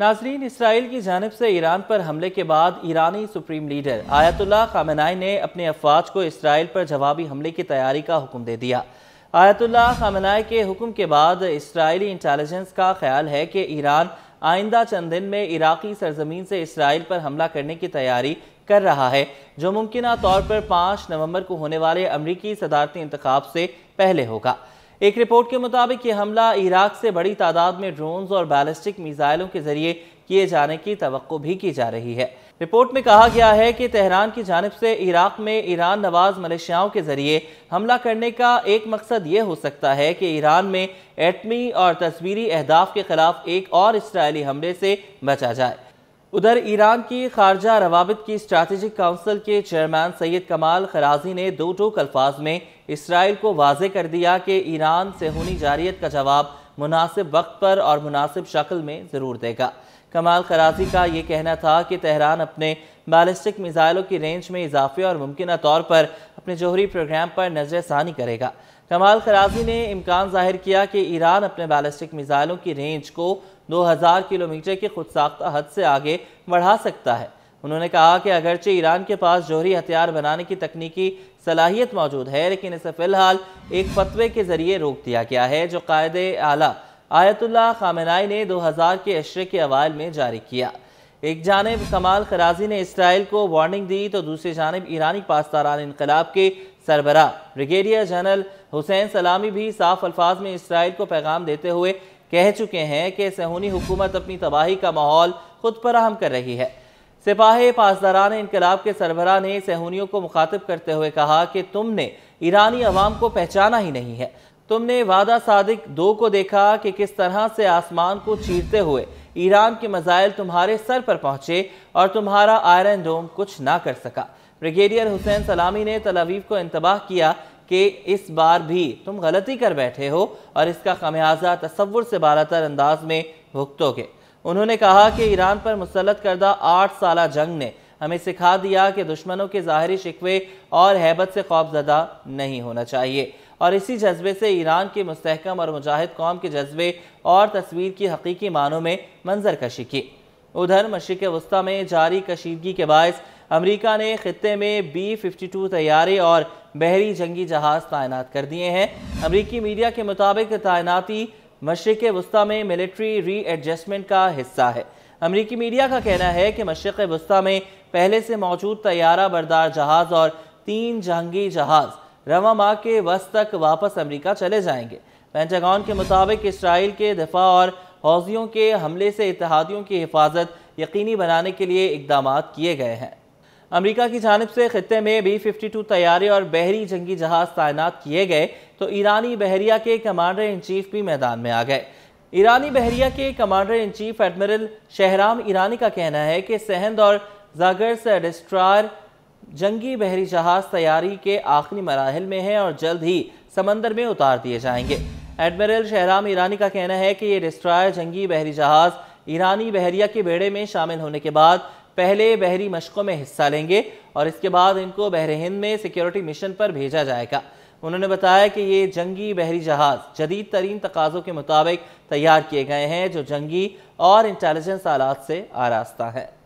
नाजरीन इसराइल की जानब से ईरान पर हमले के बाद ईरानी सुप्रीम लीडर आयतुल्ला खामनाई ने अपने अफवाज को इसराइल पर जवाबी हमले की तैयारी का हुक्म दे दिया आयतुल्ला खामनाई के हुक्म के बाद इसराइली इंटेलिजेंस का ख्याल है कि ईरान आइंदा चंद दिन में इराक़ी सरजमीन से इसराइल पर हमला करने की तैयारी कर रहा है जो मुमकिन तौर पर पाँच नवंबर को होने वाले अमरीकी सदारती इंतखब से पहले होगा एक रिपोर्ट के मुताबिक ये हमला इराक से बड़ी तादाद में ड्रोन्स और बैलिस्टिक मिजाइलों के जरिए किए जाने की तो भी की जा रही है रिपोर्ट में कहा गया है कि तेहरान की जानब से इराक में ईरान नवाज मलेशियाओं के जरिए हमला करने का एक मकसद ये हो सकता है कि ईरान में एटमी और तस्वीरी अहदाफ के खिलाफ एक और इसराइली हमले से बचा जाए उधर ईरान की खारजा रवाबित की स्ट्रैटेजिक काउंसिल के चेयरमैन सैयद कमाल खराजी ने दो टोक अल्फाज में इसराइल को वाज कर दिया कि ईरान से होनी जारियत का जवाब मुनासिब वक्त पर और मुनासिब शक्ल में ज़रूर देगा कमाल खराजी का ये कहना था कि तहरान अपने बैलिस्टिक मिज़ाइलों की रेंज में इजाफे और मुमकिन तौर पर अपने जोहरी प्रोग्राम पर नजर षानी करेगा कमाल खराजी ने इम्कान जाहिर किया कि ईरान अपने बैलिस्टिक मिज़ाइलों की रेंज को 2000 किलोमीटर की खुद साख्ता हद से आगे बढ़ा सकता है उन्होंने कहा कि अगरचे ईरान के पास जौहरी हथियार बनाने की तकनीकी सलाहियत मौजूद है लेकिन इसे फ़िलहाल एक फतवे के ज़रिए रोक दिया गया है जो कायद आला आयतुल्ला खामनाई ने 2000 के अशरे के अवाल में जारी किया एक जानब कमाल खराजी ने इसराइल को वार्निंग दी तो दूसरी जानब ईरानी पासदारान इनकलाब के सरबरा ब्रिगेडियर जनरल हुसैन सलामी भी साफ अल्फाज में इसराइल को पैगाम देते हुए कह चुके हैं कि सहूनी हुकूमत अपनी तबाही का माहौल खुद फराहम कर रही है सिपाही पासदारान इनकलाब के सरबरा ने सहूनियों को मुखातब करते हुए कहा कि तुमने ईरानी अवाम को पहचाना ही नहीं है तुमने वादा सादिक दो को देखा कि किस तरह से आसमान को चीरते हुए ईरान के मज़ाइल तुम्हारे सर पर पहुंचे और तुम्हारा आयरन डोम कुछ ना कर सका ब्रिगेडियर हुसैन सलामी ने तलावीव को इंतबाह किया कि इस बार भी तुम गलती कर बैठे हो और इसका खमियाजा तस्वुर से बालातर अंदाज में भुगतोगे उन्होंने कहा कि ईरान पर मुसलत करदा आठ साल जंग ने हमें सिखा दिया कि दुश्मनों के ज़ाहरी शिकवे और हैबत से खौफजदा नहीं होना चाहिए और इसी जज्बे से ईरान के मस्तकम और मुजाहिद कौम के जज्बे और तस्वीर की हकीकी मानों में मंजरकशी की उधर मशरक़ वस्ती में जारी कशीदगी के बायस अमेरिका ने खत्े में बी फिफ्टी टू तैयारे और बहरी जंगी जहाज तैनात कर दिए हैं अमरीकी मीडिया के मुताबिक तैनाती मशरक़ वस्ती में मिलिट्री री एडजस्टमेंट का हिस्सा है अमरीकी मीडिया का कहना है कि मशरक़ वस्ती में पहले से मौजूद तैयारा बरदार जहाज और तीन जंगी जहाज रवा माह के वस्त तक वापस अमरीका चले जाएंगे पेंटागन के मुताबिक इसराइल के दफा और हौजियों के हमले से इतिहादियों की हिफाजत यकीनी बनाने के लिए इकदाम किए गए हैं अमेरिका की जानब से खत्े में बी फिफ्टी टू तैयारे और बहरी जंगी जहाज तैनात किए गए तो ईरानी बहरिया के कमांडर इन चीफ भी मैदान में आ गए ईरानी बहरिया के commander in chief admiral Shahram Irani का कहना है कि सहंद और जागर्स डिस्ट्रार जंगी बहरी जहाज तैयारी के आखिरी मराहल में हैं और जल्द ही समंदर में उतार दिए जाएंगे एडमिरल शहराम ईरानी का कहना है कि ये डिस्ट्रायर जंगी बहरी जहाज़ ईरानी बहरिया के बेड़े में शामिल होने के बाद पहले बहरी मशक़ों में हिस्सा लेंगे और इसके बाद इनको हिंद में सिक्योरिटी मिशन पर भेजा जाएगा उन्होंने बताया कि ये जंगी बहरी जहाज़ जदीद तरीन तकाज़ों के मुताबिक तैयार किए गए हैं जो जंगी और इंटेलिजेंस आलात से आरास्ता है